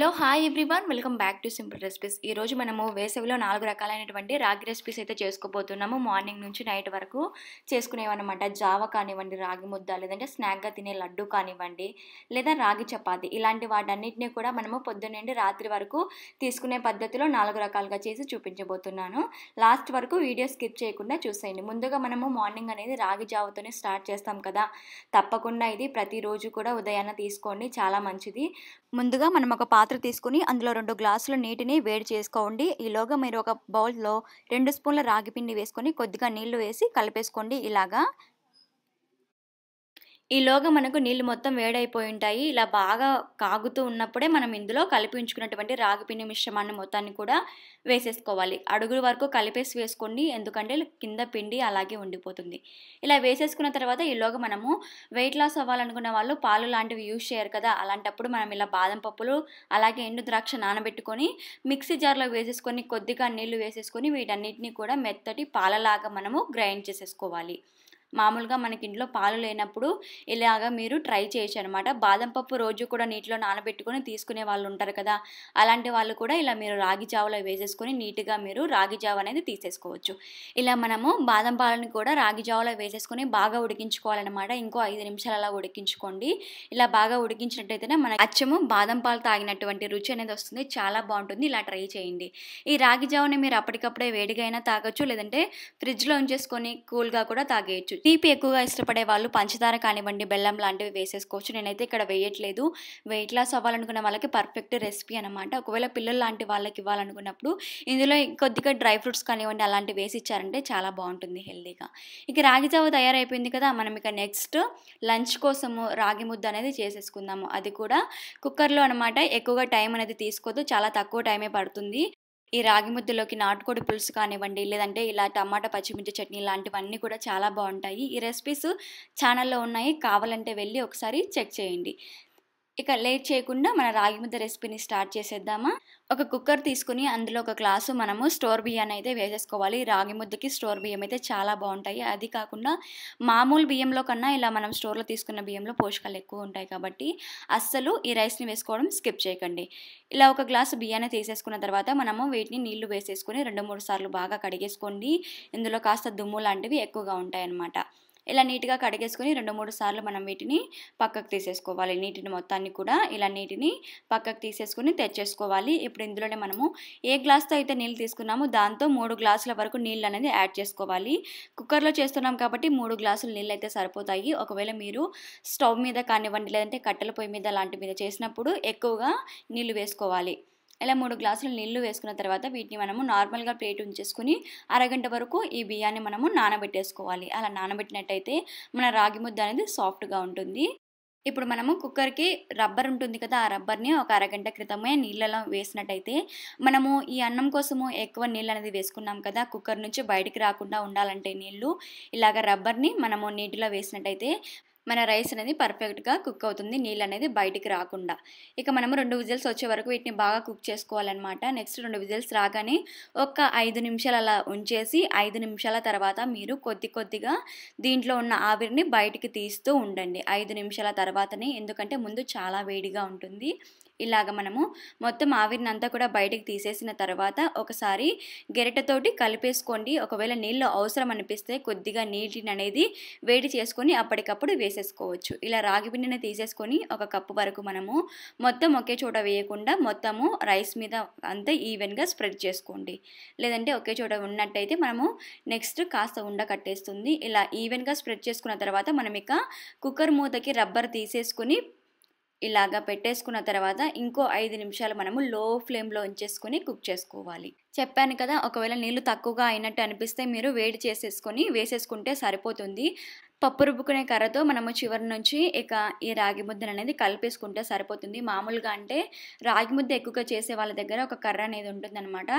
hello hi everyone welcome back to simple recipes ఈరోజు మనము వేసవిలో నాలుగు రకాలైనటువంటి రాగి రెసిపీస్ అయితే చేసుకోబోతున్నాము మార్నింగ్ నుంచి నైట్ వరకు చేసుకునేవన్నమాట జావ కానివ్వండి రాగి ముద్ద లేదంటే స్నాక్గా తినే లడ్డు కానివ్వండి లేదా రాగి చపాతి ఇలాంటి వాటన్నిటిని కూడా మనము పొద్దున్నండి రాత్రి వరకు తీసుకునే పద్ధతిలో నాలుగు రకాలుగా చేసి చూపించబోతున్నాను లాస్ట్ వరకు వీడియో స్కిప్ చేయకుండా చూసేయండి ముందుగా మనము మార్నింగ్ అనేది రాగి జావతోనే స్టార్ట్ చేస్తాం కదా తప్పకుండా ఇది ప్రతిరోజు కూడా ఉదయాన్న తీసుకోండి చాలా మంచిది ముందుగా మనం ఒక పాత్ర తీసుకుని అందులో రెండు గ్లాసుల నీటిని వేడి చేసుకోండి ఈలోగా మీరు ఒక బౌల్లో రెండు స్పూన్ల రాగి పిండి వేసుకొని కొద్దిగా నీళ్లు వేసి కలిపేసుకోండి ఇలాగా ఈలోగా మనకు నీళ్ళు మొత్తం వేడైపోయి ఉంటాయి ఇలా బాగా కాగుతూ ఉన్నప్పుడే మనం ఇందులో కలిపి ఉంచుకున్నటువంటి రాగిపిండి మిశ్రమాన్ని మొత్తాన్ని కూడా వేసేసుకోవాలి అడుగుల వరకు కలిపేసి వేసుకోండి ఎందుకంటే కింద పిండి అలాగే ఉండిపోతుంది ఇలా వేసేసుకున్న తర్వాత ఈలోగా మనము వెయిట్ లాస్ అవ్వాలనుకున్న వాళ్ళు పాలు లాంటివి యూజ్ చేయరు కదా అలాంటప్పుడు మనం ఇలా బాదం పప్పులు అలాగే ఎండు ద్రాక్ష నానబెట్టుకొని మిక్సీ జార్లో వేసేసుకొని కొద్దిగా నీళ్లు వేసేసుకొని వీటన్నిటిని కూడా మెత్తటి పాలలాగా మనము గ్రైండ్ చేసేసుకోవాలి మామూలుగా మనకి ఇంట్లో పాలు లేనప్పుడు ఇలాగ మీరు ట్రై చేయొచ్చు అనమాట బాదం పప్పు రోజు కూడా నీటిలో నానబెట్టుకొని తీసుకునే వాళ్ళు ఉంటారు కదా అలాంటి వాళ్ళు కూడా ఇలా మీరు రాగి జావలో వేసేసుకొని నీట్గా మీరు రాగి జావ అనేది తీసేసుకోవచ్చు ఇలా మనము బాదం పాలను కూడా రాగి జావలో వేసేసుకొని బాగా ఉడికించుకోవాలన్నమాట ఇంకో ఐదు నిమిషాలు అలా ఉడికించుకోండి ఇలా బాగా ఉడికించినట్టయితేనే మనకి అచ్చము బాదం పాలు తాగినటువంటి రుచి అనేది వస్తుంది చాలా బాగుంటుంది ఇలా ట్రై చేయండి ఈ రాగి జావని మీరు అప్పటికప్పుడే వేడిగా అయినా తాగొచ్చు లేదంటే ఫ్రిడ్జ్లో ఉంచేసుకొని కూల్గా కూడా తాగేయచ్చు తీపి ఎక్కువగా ఇష్టపడే వాళ్ళు పంచదార కానివ్వండి బెల్లం లాంటివి వేసేసుకోవచ్చు నేనైతే ఇక్కడ వేయట్లేదు వెయిట్ లాస్ అవ్వాలనుకున్న వాళ్ళకి పర్ఫెక్ట్ రెసిపీ అనమాట ఒకవేళ పిల్లలు లాంటి వాళ్ళకి ఇవ్వాలనుకున్నప్పుడు ఇందులో కొద్దిగా డ్రై ఫ్రూట్స్ కానివ్వండి అలాంటివి వేసి ఇచ్చారంటే చాలా బాగుంటుంది హెల్దీగా ఇక రాగి జావ తయారైపోయింది కదా మనం ఇక నెక్స్ట్ లంచ్ కోసము రాగి ముద్ద అనేది చేసేసుకుందాము అది కూడా కుక్కర్లో అనమాట ఎక్కువగా టైం అనేది తీసుకోదు చాలా తక్కువ టైమే పడుతుంది ఈ రాగి ముద్దలోకి నాటుకోడి పులుసు కానివ్వండి లేదంటే ఇలా టమాటా పచ్చిమిర్చి చట్నీ ఇలాంటివన్నీ కూడా చాలా బాగుంటాయి ఈ రెసిపీస్ ఛానల్లో ఉన్నాయి కావాలంటే వెళ్ళి ఒకసారి చెక్ చేయండి ఇక లేట్ చేయకుండా మన రాగి ముద్ద రెసిపీని స్టార్ట్ చేసేద్దామా ఒక కుక్కర్ తీసుకుని అందులో ఒక గ్లాసు మనము స్టోర్ బియ్యాన్ని అయితే వేసేసుకోవాలి రాగి ముద్దకి స్టోర్ బియ్యం అయితే చాలా బాగుంటాయి అది కాకుండా మామూలు బియ్యంలో కన్నా ఇలా మనం స్టోర్లో తీసుకున్న బియ్యంలో పోషకాలు ఎక్కువ ఉంటాయి కాబట్టి అస్సలు ఈ రైస్ని వేసుకోవడం స్కిప్ చేయకండి ఇలా ఒక గ్లాసు బియ్యాన్ని తీసేసుకున్న తర్వాత మనము వీటిని నీళ్లు వేసేసుకుని రెండు మూడు సార్లు బాగా కడిగేసుకోండి ఇందులో కాస్త దుమ్ము లాంటివి ఎక్కువగా ఉంటాయన్నమాట ఇలా నీట్గా కడిగేసుకొని రెండు మూడు సార్లు మనం వీటిని పక్కకు తీసేసుకోవాలి నీటిని మొత్తాన్ని కూడా ఇలా నీటిని పక్కకు తీసేసుకుని తెచ్చేసుకోవాలి ఇప్పుడు ఇందులోనే మనము ఏ గ్లాస్తో అయితే నీళ్ళు తీసుకున్నామో దాంతో మూడు గ్లాసుల వరకు నీళ్ళు అనేది యాడ్ చేసుకోవాలి కుక్కర్లో చేస్తున్నాం కాబట్టి మూడు గ్లాసులు నీళ్ళు అయితే సరిపోతాయి ఒకవేళ మీరు స్టవ్ మీద కానివ్వండి లేదంటే కట్టెల పొయ్యి మీద లాంటి మీద చేసినప్పుడు ఎక్కువగా నీళ్ళు వేసుకోవాలి ఇలా మూడు గ్లాసులు నీళ్లు వేసుకున్న తర్వాత వీటిని మనము నార్మల్గా ప్లేట్ ఉంచేసుకుని అరగంట వరకు ఈ బియ్యాన్ని మనము నానబెట్టేసుకోవాలి అలా నానబెట్టినట్టయితే మన రాగి ముద్ద అనేది సాఫ్ట్గా ఉంటుంది ఇప్పుడు మనము కుక్కర్కి రబ్బర్ ఉంటుంది కదా ఆ రబ్బర్ని ఒక అరగంట క్రితమే నీళ్ళలో వేసినట్టయితే మనము ఈ అన్నం కోసము ఎక్కువ నీళ్ళు అనేది వేసుకున్నాం కదా కుక్కర్ నుంచి బయటికి రాకుండా ఉండాలంటే నీళ్ళు ఇలాగ రబ్బర్ని మనము నీటిలో వేసినట్టయితే మన రైస్ అనేది పర్ఫెక్ట్గా కుక్ అవుతుంది నీళ్ళు అనేది బయటికి రాకుండా ఇక మనము రెండు విజిల్స్ వచ్చే వరకు వీటిని బాగా కుక్ చేసుకోవాలన్నమాట నెక్స్ట్ రెండు విజిల్స్ రాగానే ఒక ఐదు నిమిషాలు అలా ఉంచేసి ఐదు నిమిషాల తర్వాత మీరు కొద్ది కొద్దిగా దీంట్లో ఉన్న ఆవిరిని బయటికి తీస్తూ ఉండండి ఐదు నిమిషాల తర్వాతనే ఎందుకంటే ముందు చాలా వేడిగా ఉంటుంది ఇలాగ మనము మొత్తం ఆవిరినంతా కూడా బయటకు తీసేసిన తర్వాత ఒకసారి గెరిటతోటి కలిపేసుకోండి ఒకవేళ నీళ్ళు అవసరం అనిపిస్తే కొద్దిగా నీటిని అనేది వేడి చేసుకొని అప్పటికప్పుడు వేసేసుకోవచ్చు ఇలా రాగి పిండిని తీసేసుకొని ఒక కప్పు వరకు మనము మొత్తం ఒకే చోట వేయకుండా మొత్తము రైస్ మీద అంతా ఈవెన్గా స్ప్రెడ్ చేసుకోండి లేదంటే ఒకే చోట ఉన్నట్టయితే మనము నెక్స్ట్ కాస్త ఉండ కట్టేస్తుంది ఇలా ఈవెన్గా స్ప్రెడ్ చేసుకున్న తర్వాత మనం ఇక కుక్కర్ మూతకి రబ్బర్ తీసేసుకుని ఇలాగా పెట్టేసుకున్న తర్వాత ఇంకో ఐదు నిమిషాలు మనము లో ఫ్లేమ్లో ఉంచేసుకొని కుక్ చేసుకోవాలి చెప్పాను కదా ఒకవేళ నీళ్ళు తక్కువగా అయినట్టు అనిపిస్తే మీరు వేడి చేసేసుకొని వేసేసుకుంటే సరిపోతుంది పప్పు రుబ్బుకునే కర్రతో మనము చివరి నుంచి ఇక ఈ రాగి ముద్దను అనేది కలిపేసుకుంటే సరిపోతుంది మామూలుగా అంటే రాగి ముద్ద ఎక్కువగా చేసే వాళ్ళ దగ్గర ఒక కర్ర అనేది ఉంటుందన్నమాట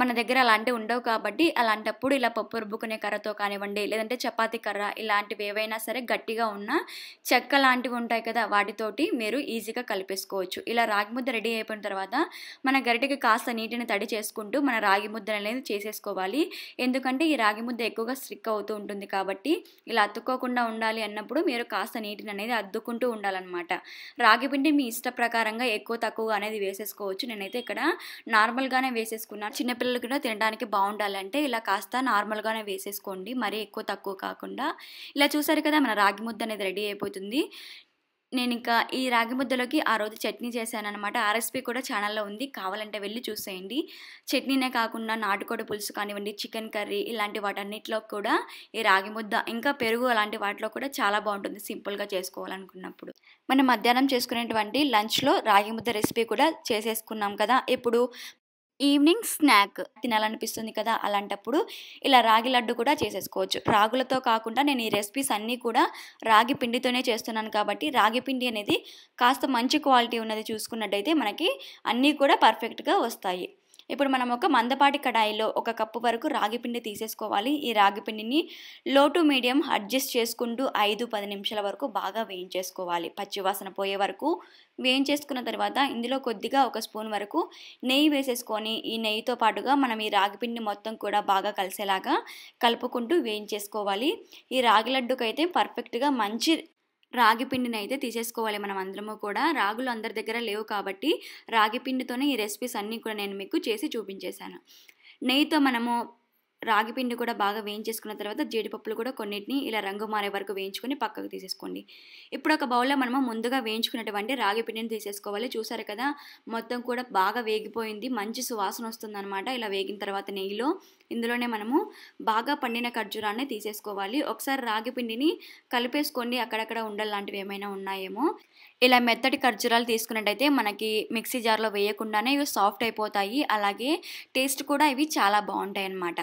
మన దగ్గర అలాంటివి ఉండవు కాబట్టి అలాంటప్పుడు ఇలా పప్పు రుబ్బుకునే కర్రతో కానివ్వండి లేదంటే చపాతి కర్ర ఇలాంటివి ఏవైనా సరే గట్టిగా ఉన్న చెక్క లాంటివి ఉంటాయి కదా వాటితోటి మీరు ఈజీగా కలిపేసుకోవచ్చు ఇలా రాగి ముద్ద రెడీ అయిపోయిన తర్వాత మన గరిటకి కాస్త నీటిని తడి చేసుకుంటూ మన రాగి ముద్ద అనేది చేసేసుకోవాలి ఎందుకంటే ఈ రాగి ముద్ద ఎక్కువగా స్ట్రిక్ అవుతూ ఉంటుంది కాబట్టి ఇలా అతుక్కోకుండా ఉండాలి అన్నప్పుడు మీరు కాస్త నీటిని అనేది అద్దుకుంటూ ఉండాలన్నమాట రాగి పిండి మీ ఇష్ట ప్రకారంగా ఎక్కువ తక్కువగా అనేది వేసేసుకోవచ్చు నేనైతే ఇక్కడ నార్మల్గానే వేసేసుకున్నాను చిన్న చిన్నపిల్లలు కూడా తినడానికి బాగుండాలంటే ఇలా కాస్త నార్మల్గానే వేసేసుకోండి మరీ ఎక్కువ తక్కువ కాకుండా ఇలా చూసారు కదా మన రాగి ముద్ద అనేది రెడీ అయిపోతుంది నేను ఇంకా ఈ రాగి ముద్దలోకి ఆ రోజు చట్నీ చేశానమాట ఆ రెసిపీ కూడా ఛానల్లో ఉంది కావాలంటే వెళ్ళి చూసేయండి చట్నీనే కాకుండా నాటుకోడి పులుసు కానివ్వండి చికెన్ కర్రీ ఇలాంటి వాటన్నిటిలో కూడా ఈ రాగి ముద్ద ఇంకా పెరుగు అలాంటి వాటిలో కూడా చాలా బాగుంటుంది సింపుల్గా చేసుకోవాలనుకున్నప్పుడు మనం మధ్యాహ్నం చేసుకునేటువంటి లంచ్లో రాగి ముద్ద రెసిపీ కూడా చేసేసుకున్నాం కదా ఇప్పుడు ఈవినింగ్ స్నాక్ తినాలనిపిస్తుంది కదా అలాంటప్పుడు ఇలా రాగి లడ్డు కూడా చేసేసుకోవచ్చు రాగులతో కాకుండా నేను ఈ రెసిపీస్ అన్నీ కూడా రాగి పిండితోనే చేస్తున్నాను కాబట్టి రాగి పిండి అనేది కాస్త మంచి క్వాలిటీ ఉన్నది చూసుకున్నట్టయితే మనకి అన్నీ కూడా పర్ఫెక్ట్గా వస్తాయి ఇప్పుడు మనం ఒక మందపాటి కడాయిలో ఒక కప్పు వరకు రాగి పిండి తీసేసుకోవాలి ఈ రాగి పిండిని లో టు మీడియం అడ్జస్ట్ చేసుకుంటూ ఐదు పది నిమిషాల వరకు బాగా వేయించేసుకోవాలి పచ్చివాసన పోయే వరకు వేయించేసుకున్న తర్వాత ఇందులో కొద్దిగా ఒక స్పూన్ వరకు నెయ్యి వేసేసుకొని ఈ నెయ్యితో పాటుగా మనం ఈ రాగిపిండి మొత్తం కూడా బాగా కలిసేలాగా కలుపుకుంటూ వేయించేసుకోవాలి ఈ రాగి లడ్డుకైతే పర్ఫెక్ట్గా మంచి రాగి పిండిని అయితే తీసేసుకోవాలి మనం అందరము కూడా రాగులు అందరి దగ్గర లేవు కాబట్టి రాగి పిండితోనే ఈ రెసిపీస్ అన్నీ కూడా నేను మీకు చేసి చూపించేశాను నెయ్యితో మనము రాగి పిండి కూడా బాగా వేయించేసుకున్న తర్వాత జీడిపప్పులు కూడా కొన్నిటిని ఇలా రంగు మారే వరకు వేయించుకొని పక్కకు తీసేసుకోండి ఇప్పుడు ఒక బౌల్లో మనము ముందుగా వేయించుకున్నటువంటి రాగి పిండిని తీసేసుకోవాలి చూసారు కదా మొత్తం కూడా బాగా వేగిపోయింది మంచి సువాసన వస్తుందన్నమాట ఇలా వేగిన తర్వాత నెయ్యిలో ఇందులోనే మనము బాగా పండిన ఖర్జూరాన్ని తీసేసుకోవాలి ఒకసారి రాగి పిండిని కలిపేసుకోండి అక్కడక్కడ ఉండలు లాంటివి ఏమైనా ఉన్నాయేమో ఇలా మెత్తటి ఖర్జూరాలు తీసుకున్నట్టయితే మనకి మిక్సీ జార్లో వేయకుండానే ఇవి సాఫ్ట్ అయిపోతాయి అలాగే టేస్ట్ కూడా ఇవి చాలా బాగుంటాయి అన్నమాట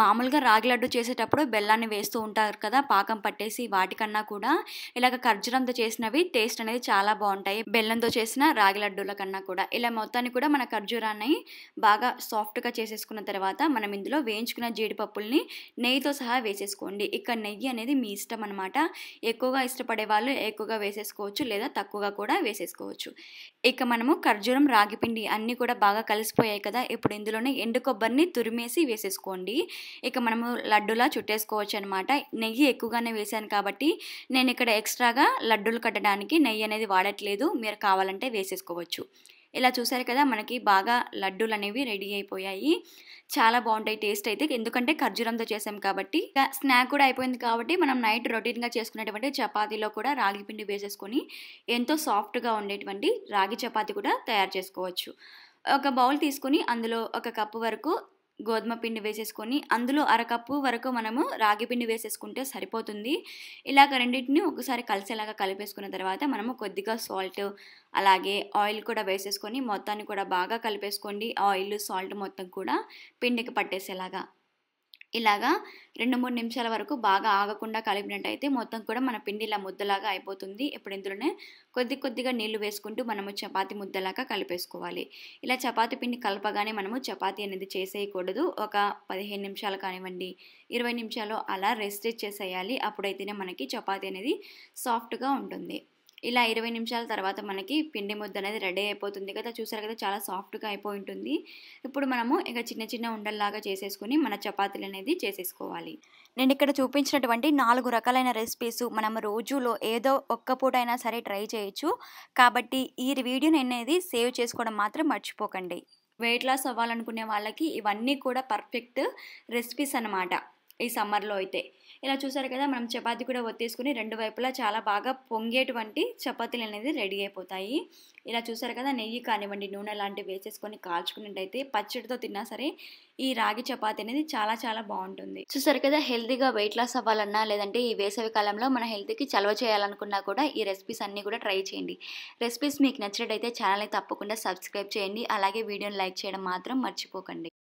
మామూలుగా రాగి లడ్డు చేసేటప్పుడు బెల్లాన్ని వేస్తూ ఉంటారు కదా పాకం పట్టేసి వాటికన్నా కూడా ఇలాగ ఖర్జూరంతో చేసినవి టేస్ట్ అనేది చాలా బాగుంటాయి బెల్లంతో చేసిన రాగి లడ్డూల కన్నా కూడా ఇలా మొత్తాన్ని కూడా మన ఖర్జూరాన్ని బాగా సాఫ్ట్గా చేసేసుకున్న తర్వాత మనం ఇందులో వేయించుకున్న జీడిపప్పుల్ని నెయ్యితో సహా వేసేసుకోండి ఇక్కడ నెయ్యి అనేది మీ ఇష్టం అనమాట ఎక్కువగా ఇష్టపడే వాళ్ళు ఎక్కువగా వేసేసుకోవచ్చు లేదా తక్కువగా కూడా వేసేసుకోవచ్చు ఇక మనము ఖర్జూరం రాగిపిండి అన్నీ కూడా బాగా కలిసిపోయాయి కదా ఇప్పుడు ఇందులోనే ఎండు కొబ్బరిని తురిమేసి వేసేసుకోండి ఇక మనము లడ్డులా చుట్టేసుకోవచ్చు అనమాట నెయ్యి ఎక్కువగానే వేశాను కాబట్టి నేను ఇక్కడ ఎక్స్ట్రాగా లడ్డూలు కట్టడానికి నెయ్యి అనేది వాడట్లేదు మీరు కావాలంటే వేసేసుకోవచ్చు ఇలా చూసారు కదా మనకి బాగా లడ్డూలు అనేవి రెడీ అయిపోయాయి చాలా బాగుంటాయి టేస్ట్ అయితే ఎందుకంటే ఖర్జూరంతో చేసాం కాబట్టి స్నాక్ కూడా అయిపోయింది కాబట్టి మనం నైట్ రొటీన్గా చేసుకునేటువంటి చపాతీలో కూడా రాగి పిండి వేసేసుకొని ఎంతో సాఫ్ట్గా ఉండేటువంటి రాగి చపాతీ కూడా తయారు చేసుకోవచ్చు ఒక బౌల్ తీసుకుని అందులో ఒక కప్పు వరకు గోధుమ పిండి వేసేసుకొని అందులో అరకప్పు వరకు మనము రాగి పిండి వేసేసుకుంటే సరిపోతుంది ఇలాగ రెండింటిని ఒకసారి కలిసేలాగా కలిపేసుకున్న తర్వాత మనము కొద్దిగా సాల్ట్ అలాగే ఆయిల్ కూడా వేసేసుకొని మొత్తాన్ని కూడా బాగా కలిపేసుకోండి ఆయిల్ సాల్ట్ మొత్తం కూడా పిండికి పట్టేసేలాగా ఇలాగా రెండు మూడు నిమిషాల వరకు బాగా ఆగకుండా కలిపినట్టయితే మొత్తం కూడా మన పిండి ఇలా ముద్దలాగా అయిపోతుంది ఇప్పుడు ఇందులోనే కొద్ది కొద్దిగా నీళ్లు వేసుకుంటూ మనము చపాతి ముద్దలాగా కలిపేసుకోవాలి ఇలా చపాతి పిండి కలపగానే మనము చపాతి అనేది చేసేయకూడదు ఒక పదిహేను నిమిషాలు కానివ్వండి ఇరవై నిమిషాలు అలా రెస్ట్ చేసేయాలి అప్పుడైతేనే మనకి చపాతి అనేది సాఫ్ట్గా ఉంటుంది ఇలా ఇరవై నిమిషాల తర్వాత మనకి పిండి ముద్ద అనేది రెడీ అయిపోతుంది కదా చూసారు కదా చాలా సాఫ్ట్గా అయిపోయి ఉంటుంది ఇప్పుడు మనము ఇక చిన్న చిన్న ఉండల్లాగా చేసేసుకుని మన చపాతీలు అనేది చేసేసుకోవాలి నేను ఇక్కడ చూపించినటువంటి నాలుగు రకాలైన రెసిపీస్ మనం రోజులో ఏదో ఒక్క పూట అయినా సరే ట్రై చేయొచ్చు కాబట్టి ఈ వీడియోని అనేది సేవ్ చేసుకోవడం మాత్రం మర్చిపోకండి వెయిట్ లాస్ అవ్వాలనుకునే వాళ్ళకి ఇవన్నీ కూడా పర్ఫెక్ట్ రెసిపీస్ అనమాట ఈ సమ్మర్లో అయితే ఇలా చూసారు కదా మనం చపాతీ కూడా ఒత్తేసుకుని రెండు వైపులా చాలా బాగా పొంగేటువంటి చపాతీలు అనేది రెడీ అయిపోతాయి ఇలా చూసారు కదా నెయ్యి కానివ్వండి నూనె లాంటివి వేసేసుకొని కాల్చుకున్నట్టయితే పచ్చడితో తిన్నా సరే ఈ రాగి చపాతి అనేది చాలా చాలా బాగుంటుంది చూసారు కదా హెల్తీగా వెయిట్ లాస్ అవ్వాలన్నా లేదంటే ఈ వేసవి కాలంలో మన హెల్త్కి చలవ చేయాలనుకున్నా కూడా ఈ రెసిపీస్ అన్నీ కూడా ట్రై చేయండి రెసిపీస్ మీకు నచ్చినట్టయితే ఛానల్ని తప్పకుండా సబ్స్క్రైబ్ చేయండి అలాగే వీడియోని లైక్ చేయడం మాత్రం మర్చిపోకండి